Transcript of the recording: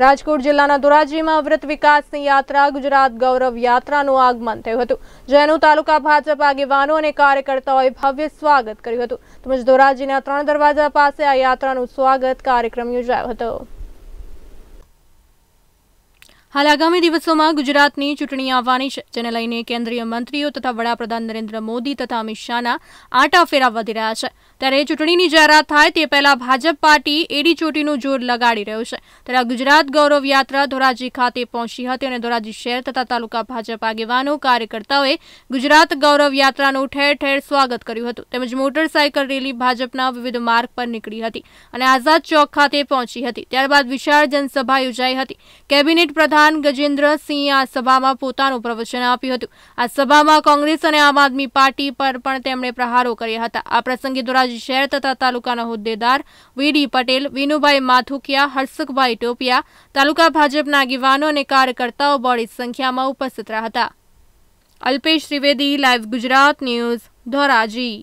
રાજકોટ જિલ્લાના ધોરાજીમાં અવ્રત વિકાસની યાત્રા ગુજરાત ગૌરવ યાત્રાનું આગમન થયું હતું જેનું તાલુકા ભાજપ આગેવાનો અને કાર્યકર્તાઓએ ભવ્ય સ્વાગત કર્યું હતું તેમજ ધોરાજીના ત્રણ દરવાજા પાસે આ યાત્રાનું સ્વાગત કાર્યક્રમ યોજાયો હતો હાલ આગામી દિવસોમાં ગુજરાતની ચૂંટણી આવવાની છે જેને લઈને કેન્દ્રીય મંત્રીઓ તથા વડાપ્રધાન નરેન્દ્ર મોદી તથા અમિત શાહના આંટાફેરા વધી રહ્યા છે ત્યારે ચૂંટણીની જાહેરાત થાય તે પહેલા ભાજપ પાર્ટી એડી ચોટીનું જોર લગાડી રહ્યું છે ત્યારે ગુજરાત ગૌરવ યાત્રા ધોરાજી ખાતે પહોંચી હતી અને ધોરાજી શહેર તથા તાલુકા ભાજપ આગેવાનો કાર્યકર્તાઓએ ગુજરાત ગૌરવ યાત્રાનું ઠેર ઠેર સ્વાગત કર્યું હતું તેમજ મોટરસાયકલ રેલી ભાજપના વિવિધ માર્ગ પર નીકળી હતી અને આઝાદ ચોક ખાતે પહોંચી હતી ત્યારબાદ વિશાળ જનસભા યોજાઈ હતી કેબિનેટ પ્રધાન ગજેન્દ્ર સિંહ આ સભામાં પોતાનું પ્રવચન આપ્યું હતું આ સભામાં કોંગ્રેસ અને આમ આદમી પાર્ટી પર પણ તેમણે પ્રહારો કર્યા હતા આ પ્રસંગે ધોરાજી શહેર તથા તાલુકાના હોદ્દેદાર વીડી પટેલ વિનુભાઈ માથુકિયા હર્ષકભાઈ ટોપિયા તાલુકા ભાજપના આગેવાનો અને કાર્યકર્તાઓ બોડી સંખ્યામાં ઉપસ્થિત રહ્યા હતા અલ્પેશ ત્રિવેદી લાઈવ ગુજરાત ન્યૂઝ ધોરાજી